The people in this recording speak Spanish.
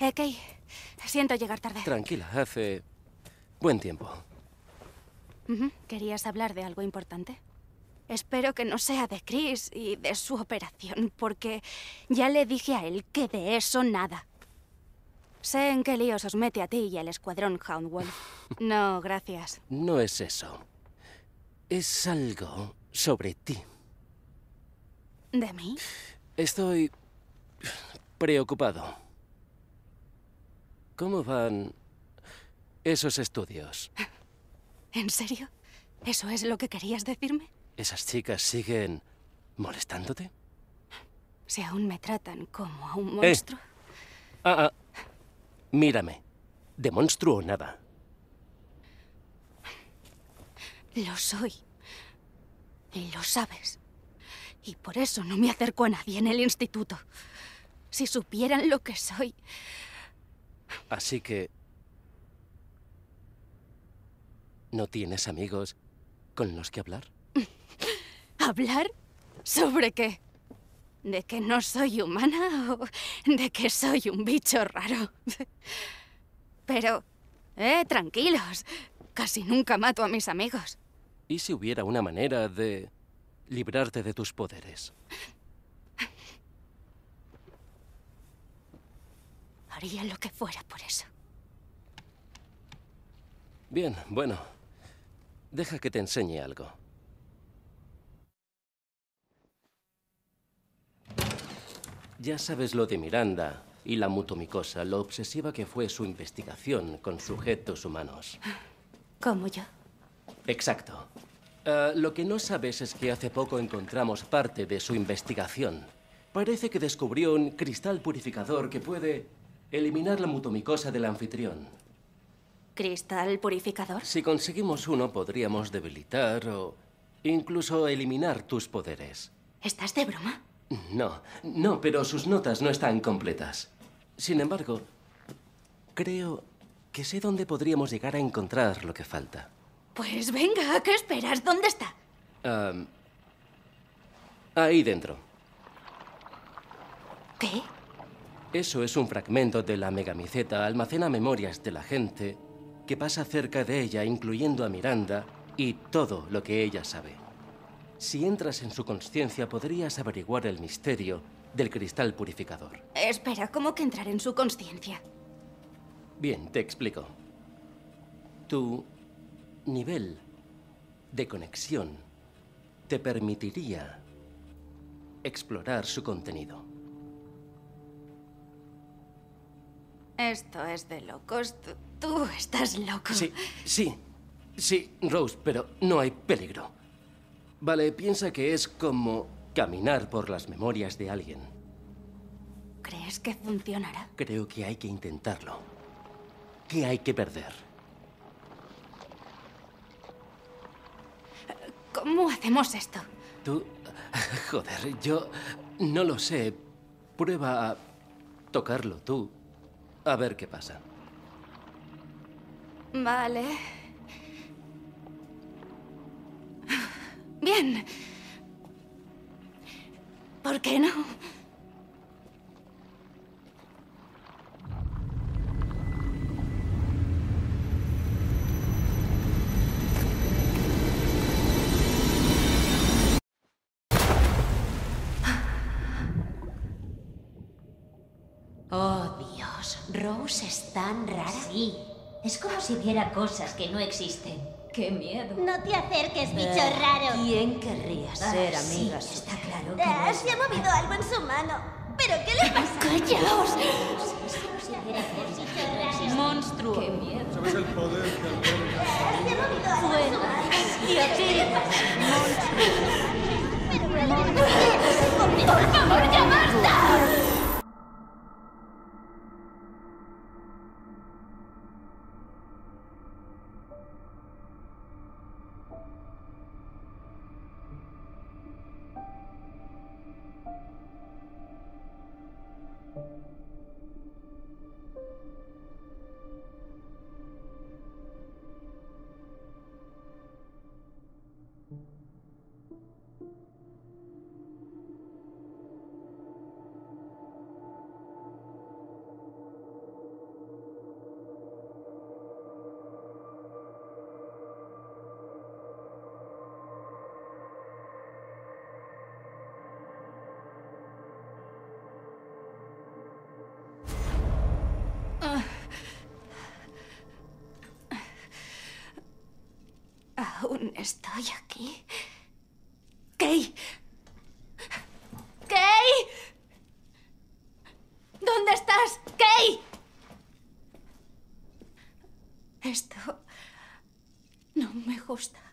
Eh, siento llegar tarde. Tranquila, hace buen tiempo. ¿Querías hablar de algo importante? Espero que no sea de Chris y de su operación, porque ya le dije a él que de eso nada. Sé en qué líos os mete a ti y al escuadrón Houndwell. No, gracias. No es eso. Es algo sobre ti. ¿De mí? Estoy preocupado. ¿Cómo van esos estudios? ¿En serio? ¿Eso es lo que querías decirme? ¿Esas chicas siguen molestándote? Si aún me tratan como a un eh. monstruo. Ah, ah. Mírame. De monstruo o nada. Lo soy. Y lo sabes. Y por eso no me acerco a nadie en el instituto. Si supieran lo que soy, Así que... ¿No tienes amigos con los que hablar? ¿Hablar? ¿Sobre qué? ¿De que no soy humana o de que soy un bicho raro? Pero, eh, tranquilos, casi nunca mato a mis amigos. ¿Y si hubiera una manera de librarte de tus poderes? Haría lo que fuera por eso. Bien, bueno. Deja que te enseñe algo. Ya sabes lo de Miranda y la mutomicosa, lo obsesiva que fue su investigación con sujetos humanos. ¿Cómo yo? Exacto. Eh, lo que no sabes es que hace poco encontramos parte de su investigación. Parece que descubrió un cristal purificador que puede Eliminar la mutomicosa del anfitrión. ¿Cristal purificador? Si conseguimos uno, podríamos debilitar o incluso eliminar tus poderes. ¿Estás de broma? No, no, pero sus notas no están completas. Sin embargo, creo que sé dónde podríamos llegar a encontrar lo que falta. Pues venga, ¿qué esperas? ¿Dónde está? ahí dentro. ¿Qué? Eso es un fragmento de la megamiceta, almacena memorias de la gente que pasa cerca de ella, incluyendo a Miranda y todo lo que ella sabe. Si entras en su conciencia, podrías averiguar el misterio del cristal purificador. Espera, ¿cómo que entrar en su conciencia? Bien, te explico. Tu nivel de conexión te permitiría explorar su contenido. Esto es de locos. Tú, estás loco. Sí, sí. Sí, Rose, pero no hay peligro. Vale, piensa que es como caminar por las memorias de alguien. ¿Crees que funcionará? Creo que hay que intentarlo. ¿Qué hay que perder? ¿Cómo hacemos esto? Tú... Joder, yo... No lo sé. Prueba a tocarlo tú. A ver qué pasa. Vale. Bien. ¿Por qué no? Rose es tan rara. Sí, es como si viera cosas que no existen. ¡Qué miedo! No te acerques, bicho raro. ¿Quién querría ser amiga? Sí, está claro. Que ha movido algo en su mano. ¿Pero qué le pasa? ¡Callaos! ¡Monstruo! ¡Qué miedo! ¿Sabes el poder que alberga? Ah, ¡Fuera! ¡Y a ti! ¡Monstruo! ¡Por favor, Estoy aquí. ¡Kay! ¡Kay! ¿Dónde estás? ¡Kay! Esto no me gusta.